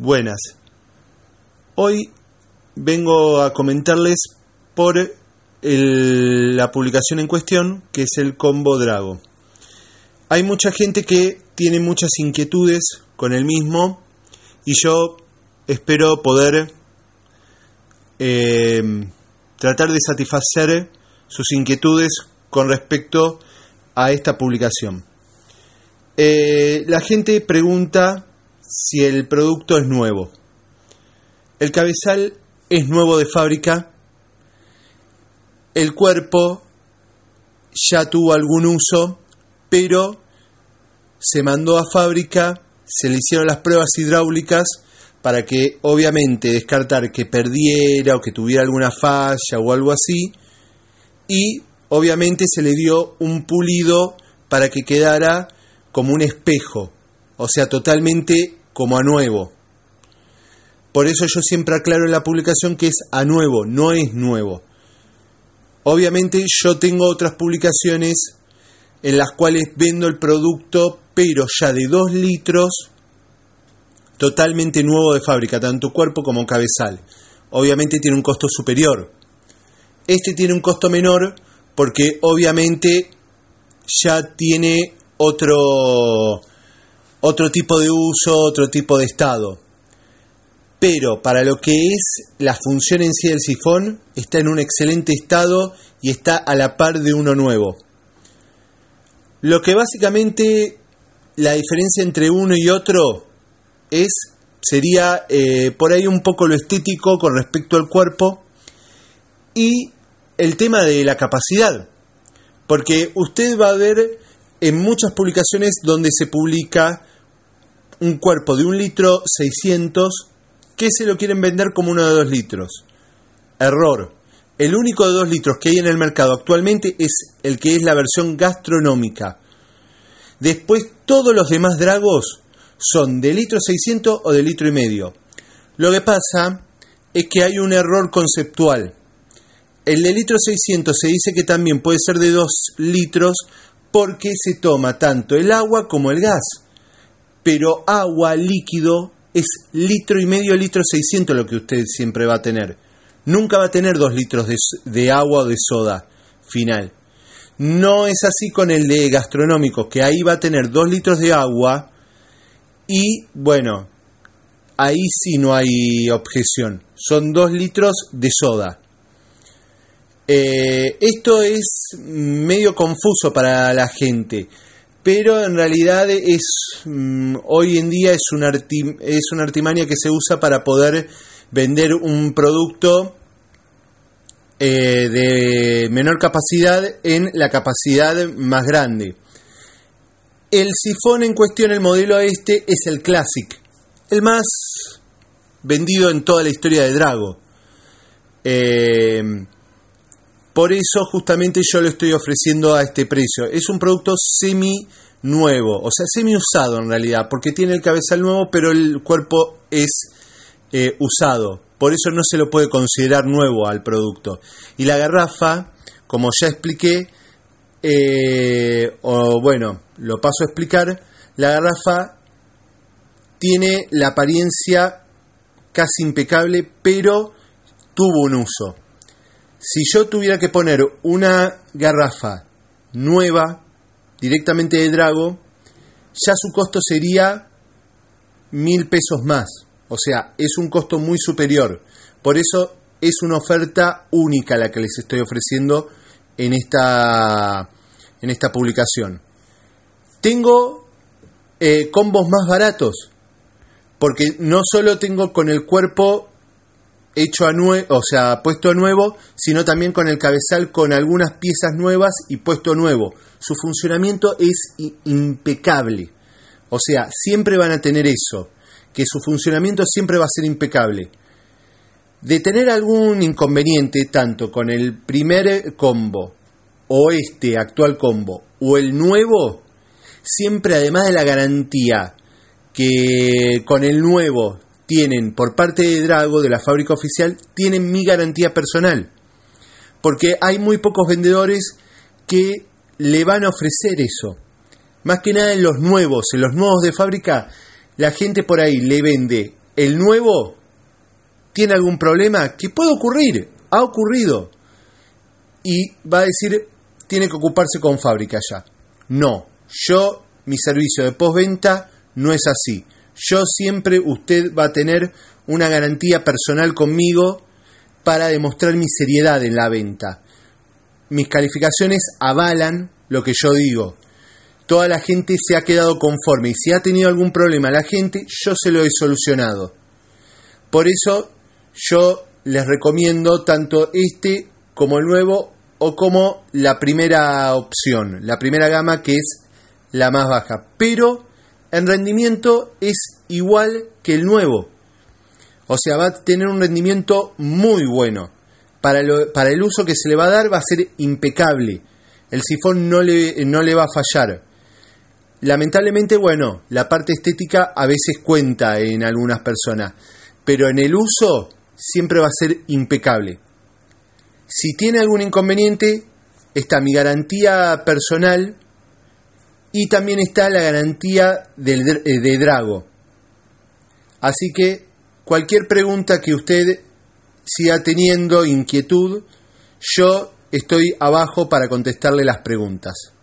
Buenas. Hoy vengo a comentarles por la publicación en cuestión, que es el combo Drago. Hay mucha gente que tiene muchas inquietudes con el mismo y yo espero poder eh, tratar de satisfacer sus inquietudes con respecto a esta publicación. Eh, la gente pregunta si el producto es nuevo. El cabezal es nuevo de fábrica, el cuerpo ya tuvo algún uso, pero se mandó a fábrica, se le hicieron las pruebas hidráulicas para que obviamente descartar que perdiera o que tuviera alguna falla o algo así, y obviamente se le dio un pulido para que quedara como un espejo, o sea, totalmente como a nuevo. Por eso yo siempre aclaro en la publicación que es a nuevo, no es nuevo. Obviamente yo tengo otras publicaciones en las cuales vendo el producto, pero ya de 2 litros, totalmente nuevo de fábrica, tanto cuerpo como cabezal. Obviamente tiene un costo superior. Este tiene un costo menor porque obviamente ya tiene otro otro tipo de uso, otro tipo de estado. Pero para lo que es la función en sí del sifón, está en un excelente estado y está a la par de uno nuevo. Lo que básicamente la diferencia entre uno y otro es sería eh, por ahí un poco lo estético con respecto al cuerpo y el tema de la capacidad. Porque usted va a ver en muchas publicaciones donde se publica un cuerpo de un litro 600 que se lo quieren vender como uno de dos litros. Error. El único de dos litros que hay en el mercado actualmente es el que es la versión gastronómica. Después todos los demás dragos son de litro 600 o de litro y medio. Lo que pasa es que hay un error conceptual. El de litro 600 se dice que también puede ser de 2 litros porque se toma tanto el agua como el gas pero agua líquido es litro y medio, litro 600 lo que usted siempre va a tener. Nunca va a tener dos litros de, agua o de soda final. No es así con el de gastronómico, que ahí va a tener dos litros de agua y bueno, ahí sí no hay objeción. Son dos litros de soda. Eh, esto es medio confuso para la gente pero en realidad es mm, hoy en día es una, es una artimaña que se usa para poder vender un producto eh, de menor capacidad en la capacidad más grande. El sifón en cuestión, el modelo este, es el Classic, el más vendido en toda la historia de Drago. Eh, por eso justamente yo lo estoy ofreciendo a este precio. Es un producto semi nuevo, o sea, semi usado en realidad, porque tiene el cabezal nuevo, pero el cuerpo es eh, usado. Por eso no se lo puede considerar nuevo al producto. Y la garrafa, como ya expliqué, eh, o bueno, lo paso a explicar, la garrafa tiene la apariencia casi impecable, pero tuvo un uso. Si yo tuviera que poner una garrafa nueva directamente de Drago, ya su costo sería mil pesos más. O sea, es un costo muy superior. Por eso es una oferta única la que les estoy ofreciendo en esta, en esta publicación. Tengo eh, combos más baratos, porque no solo tengo con el cuerpo hecho a nuevo, o sea, puesto nuevo, sino también con el cabezal con algunas piezas nuevas y puesto nuevo. Su funcionamiento es impecable. O sea, siempre van a tener eso, que su funcionamiento siempre va a ser impecable. De tener algún inconveniente tanto con el primer eh, combo o este actual combo o el nuevo, siempre además de la garantía que con el nuevo tienen por parte de Drago, de la fábrica oficial, tienen mi garantía personal. Porque hay muy pocos vendedores que le van a ofrecer eso. Más que nada en los nuevos, en los nuevos de fábrica, la gente por ahí le vende el nuevo, tiene algún problema, que puede ocurrir, ha ocurrido. Y va a decir, tiene que ocuparse con fábrica ya. No, yo, mi servicio de postventa no es así yo siempre usted va a tener una garantía personal conmigo para demostrar mi seriedad en la venta. Mis calificaciones avalan lo que yo digo. Toda la gente se ha quedado conforme y si ha tenido algún problema la gente, yo se lo he solucionado. Por eso yo les recomiendo tanto este como el nuevo o como la primera opción, la primera gama que es la más baja. Pero en rendimiento es igual que el nuevo. O sea, va a tener un rendimiento muy bueno. Para, el uso que se le va a dar va a ser impecable. El sifón no le, no le va a fallar. Lamentablemente, bueno, la parte estética a veces cuenta en algunas personas, pero en el uso siempre va a ser impecable. Si tiene algún inconveniente, está mi garantía personal y también está la garantía de, eh, de Drago. Así que cualquier pregunta que usted siga teniendo inquietud, yo estoy abajo para contestarle las preguntas.